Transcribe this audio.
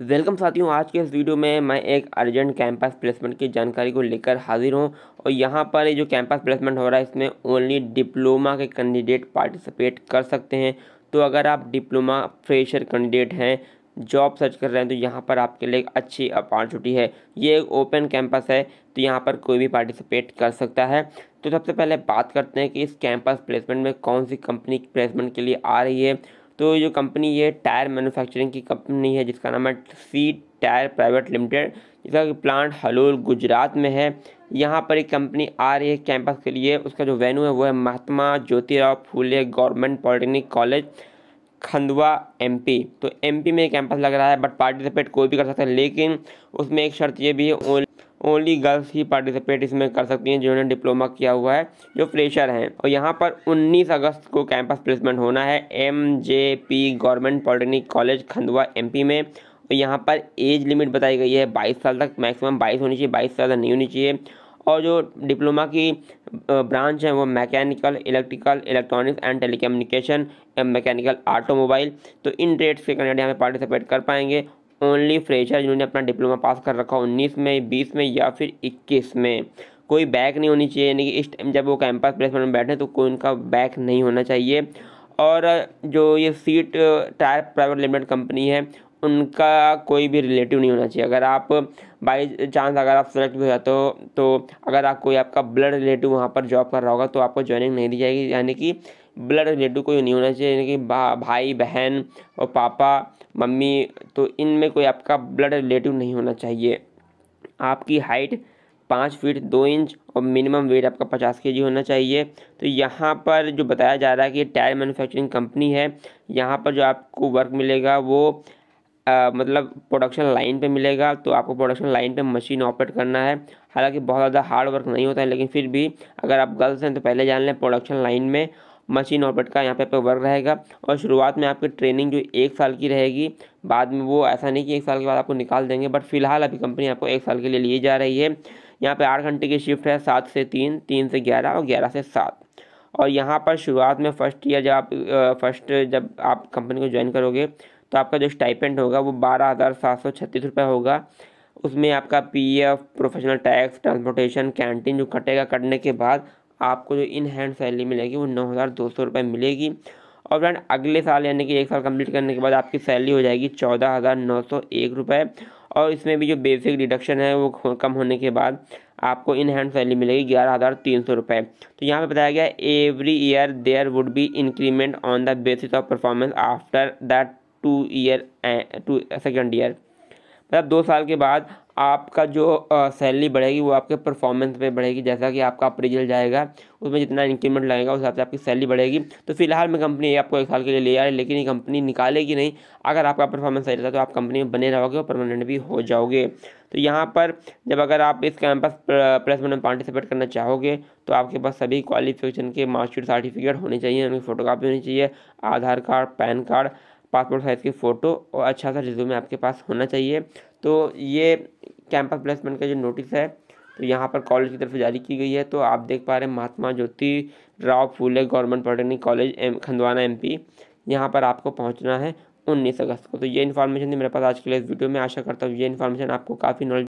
welcome साथियों आज के इस वीडियो में मैं एक अर्जेंट कैंपस प्लेसमेंट की जानकारी को लेकर हाजिर हूं और यहां पर जो कैंपस प्लेसमेंट हो रहा है इसमें ओनली डिप्लोमा के कैंडिडेट पार्टिसिपेट कर सकते हैं तो अगर आप डिप्लोमा फ्रेशर कैंडिडेट हैं जॉब सर्च कर रहे हैं तो यहाँ पर आपके लिए एक अच्छी अपॉर्चुनिटी है ये एक ओपन कैंपस है तो यहाँ पर कोई भी पार्टिसिपेट कर सकता है तो सबसे पहले बात करते हैं कि इस कैंपस प्लेसमेंट में कौन सी कंपनी प्लेसमेंट के लिए आ रही है तो ये जो कंपनी ये टायर मैन्युफैक्चरिंग की कंपनी है जिसका नाम है सी टायर प्राइवेट लिमिटेड इसका प्लांट हलोल गुजरात में है यहाँ पर एक कंपनी आ रही है कैंपस के लिए उसका जो वेन्यू है वो है Mahatma Jyotirao Phule government polytechnic college Khandwa MP तो एमपी में कैंपस लग रहा है बट पार्टिसिपेट कोई भी कर सकता है लेकिन उसमें एक शर्त ये भी है ओनली गर्ल्स ही पार्टिसिपेट इसमें कर सकती हैं जिन्होंने डिप्लोमा किया हुआ है जो फ्रेशर हैं और यहाँ पर 19 अगस्त को कैंपस प्लेसमेंट होना है M J P government polytechnic college Khandwa MP में और यहाँ पर एज लिमिट बताई गई है बाईस साल तक मैक्सिमम बाईस होनी चाहिए बाईस साल तक नहीं होनी चाहिए और जो डिप्लोमा की ब्रांच है वो mechanical electrical electronics and telecommunication mechanical automobile तो इन ट्रेड्स के कैंडिडेट यहाँ पे पार्टिसिपेट कर पाएंगे ओनली फ्रेशर जिन्होंने अपना डिप्लोमा पास कर रखा उन्नीस में बीस में या फिर इक्कीस में कोई बैक नहीं होनी चाहिए यानी कि इस टाइम जब वो कैंपस प्लेसमेंट में बैठे तो कोई उनका बैक नहीं होना चाहिए और जो ये CEAT tyre private limited company है उनका कोई भी रिलेटिव नहीं होना चाहिए अगर आप बाई चांस अगर आप सेलेक्ट भी हो जाते हो तो अगर आप कोई आपका ब्लड रिलेटिव वहाँ पर जॉब कर रहा होगा तो आपको ज्वाइनिंग नहीं दी जाएगी यानी कि ब्लड रिलेटिव कोई नहीं होना चाहिए यानी कि भाई बहन और पापा मम्मी तो इनमें कोई आपका ब्लड रिलेटिव नहीं होना चाहिए आपकी हाइट पाँच फीट दो इंच और मिनिमम वेट आपका पचास के जी होना चाहिए तो यहाँ पर जो बताया जा रहा है कि टायर मैन्युफैक्चरिंग कंपनी है यहाँ पर जो आपको वर्क मिलेगा वो आ, मतलब प्रोडक्शन लाइन पे मिलेगा तो आपको प्रोडक्शन लाइन पे मशीन ऑपरेट करना है हालांकि बहुत ज़्यादा हार्ड वर्क नहीं होता है लेकिन फिर भी अगर आप गर्ल्स हैं तो पहले जान लें प्रोडक्शन लाइन में मशीन ऑपरेट का यहाँ पे आपका वर्क रहेगा और शुरुआत में आपकी ट्रेनिंग जो एक साल की रहेगी बाद में वो ऐसा नहीं कि एक साल के बाद आपको निकाल देंगे बट फिलहाल अभी कंपनी आपको एक साल के लिए लिए जा रही है यहाँ पे आठ घंटे की शिफ्ट है सात से तीन तीन से ग्यारह और ग्यारह से सात और यहाँ पर शुरुआत में फ़र्स्ट ईयर जब आप फर्स्ट जब आप कंपनी को ज्वाइन करोगे तो आपका जो स्टाइपेंट होगा वो बारह हज़ार सात सौ छत्तीस रुपये होगा उसमें आपका PF professional tax transportation canteen जो कटेगा कटने के बाद आपको जो इन हैंड सैलरी मिलेगी वो नौ हज़ार दो सौ रुपये मिलेगी और फ्रेंड अगले साल यानी कि एक साल कंप्लीट करने के बाद आपकी सैलरी हो जाएगी चौदह हज़ार नौ सौ एक रुपये और इसमें भी जो बेसिक डिडक्शन है वो कम होने के बाद आपको इन हैंड सैलरी मिलेगी ग्यारह हज़ार तीन सौ रुपये तो यहाँ पे बताया गया every year there would be increment on the basis of performance after that two year to second year मतलब दो साल के बाद आपका जो सैलरी बढ़ेगी वो आपके परफॉर्मेंस पे बढ़ेगी जैसा कि आपका अप्रीजल जाएगा उसमें जितना इंक्रीमेंट लगेगा उस हिसाब से आपकी सैलरी बढ़ेगी तो फिलहाल में कंपनी आपको एक साल के लिए ले आ रही है लेकिन ये कंपनी निकालेगी नहीं अगर आपका परफॉर्मेंस सही रहता है तो आप कंपनी में बने रहोगे और परमानेंट भी हो जाओगे तो यहाँ पर जब अगर आप इस कैंपस प्लेसमेंट में पार्टिसिपेट करना चाहोगे तो आपके पास सभी क्वालिफिकेशन के मार्कशीट सर्टिफिकेट होने चाहिए उनकी फोटोकॉपी होनी चाहिए Aadhaar card PAN card passport size की फ़ोटो और अच्छा सा रिज्यूमे आपके पास होना चाहिए तो ये कैंपस प्लेसमेंट का जो नोटिस है तो यहाँ पर कॉलेज की तरफ से जारी की गई है तो आप देख पा रहे हैं Mahatma Jyoti Rao Phule government polytechnic college M खंदवाना एम पी यहाँ पर आपको पहुँचना है उन्नीस अगस्त को तो ये इन्फॉर्मेशन थी मेरे पास आज के लिए इस वीडियो में आशा करता हूँ ये इन्फॉर्मेशन आपको काफ़ी नॉलेज